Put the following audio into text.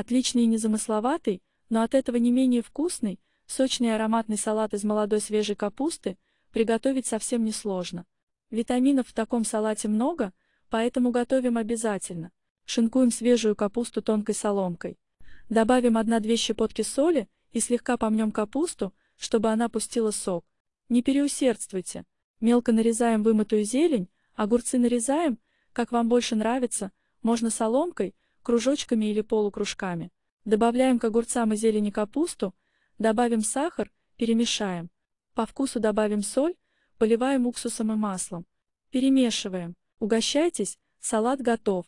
Отличный и незамысловатый, но от этого не менее вкусный, сочный и ароматный салат из молодой свежей капусты приготовить совсем несложно. Витаминов в таком салате много, поэтому готовим обязательно. Шинкуем свежую капусту тонкой соломкой. Добавим 1-2 щепотки соли и слегка помнем капусту, чтобы она пустила сок. Не переусердствуйте. Мелко нарезаем вымытую зелень, огурцы нарезаем, как вам больше нравится, можно соломкой, кружочками или полукружками. Добавляем к огурцам и зелени капусту, добавим сахар, перемешаем. По вкусу добавим соль, поливаем уксусом и маслом. Перемешиваем. Угощайтесь, салат готов.